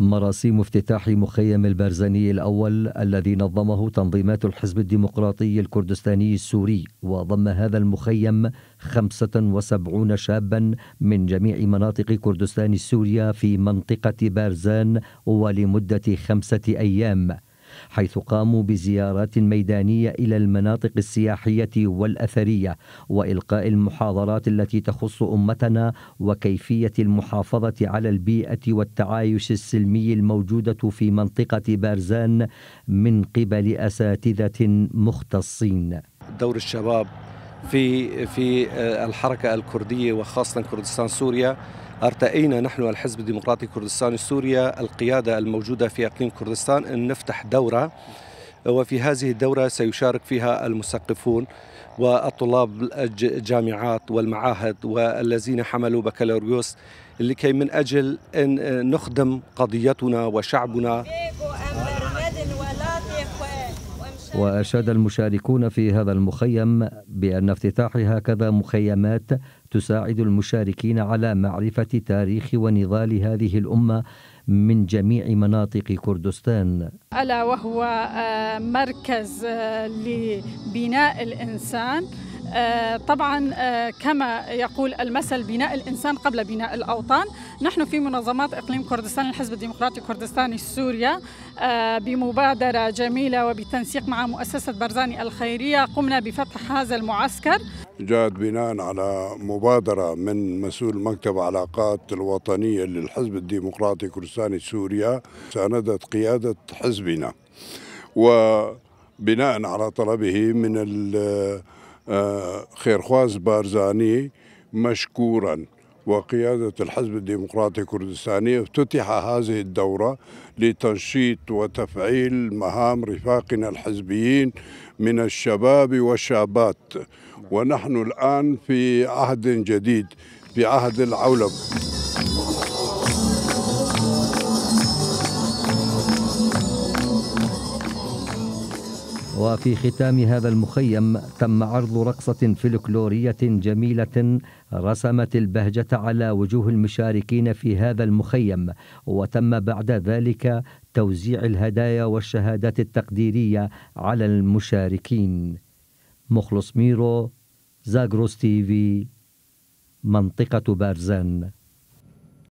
مراسيم افتتاح مخيم البرزاني الأول الذي نظمه تنظيمات الحزب الديمقراطي الكردستاني السوري وضم هذا المخيم 75 شابا من جميع مناطق كردستان سوريا في منطقة بارزان ولمدة خمسة أيام حيث قاموا بزيارات ميدانية إلى المناطق السياحية والأثرية وإلقاء المحاضرات التي تخص أمتنا وكيفية المحافظة على البيئة والتعايش السلمي الموجودة في منطقة بارزان من قبل أساتذة مختصين دور الشباب في في آه، الحركه الكرديه وخاصه كردستان سوريا ارتئينا نحن الحزب الديمقراطي كردستان سوريا القياده الموجوده في اقليم كردستان ان نفتح دوره وفي هذه الدوره سيشارك فيها المثقفون والطلاب الجامعات والمعاهد والذين حملوا بكالوريوس لكي من اجل ان آه، نخدم قضيتنا وشعبنا وأشاد المشاركون في هذا المخيم بأن افتتاح هكذا مخيمات تساعد المشاركين على معرفة تاريخ ونضال هذه الأمة من جميع مناطق كردستان ألا وهو آه، مركز آه، لبناء الإنسان آه، طبعا آه، كما يقول المثل بناء الإنسان قبل بناء الأوطان نحن في منظمات إقليم كردستان الحزب الديمقراطي الكردستاني السوريا آه، بمبادرة جميلة وبتنسيق مع مؤسسة برزاني الخيرية قمنا بفتح هذا المعسكر جاءت بناء على مبادرة من مسؤول مكتب علاقات الوطنية للحزب الديمقراطي كردستاني السوريا ساندت قيادة حزبنا وبناء على طلبه من خيرخواز بارزاني مشكورا وقيادة الحزب الديمقراطي الكردستاني افتتح هذه الدورة لتنشيط وتفعيل مهام رفاقنا الحزبيين من الشباب والشابات ونحن الآن في عهد جديد في عهد العولمه وفي ختام هذا المخيم تم عرض رقصة فلكلورية جميلة رسمت البهجة على وجوه المشاركين في هذا المخيم وتم بعد ذلك توزيع الهدايا والشهادات التقديرية على المشاركين مخلص ميرو زاغروس تيفي منطقة بارزان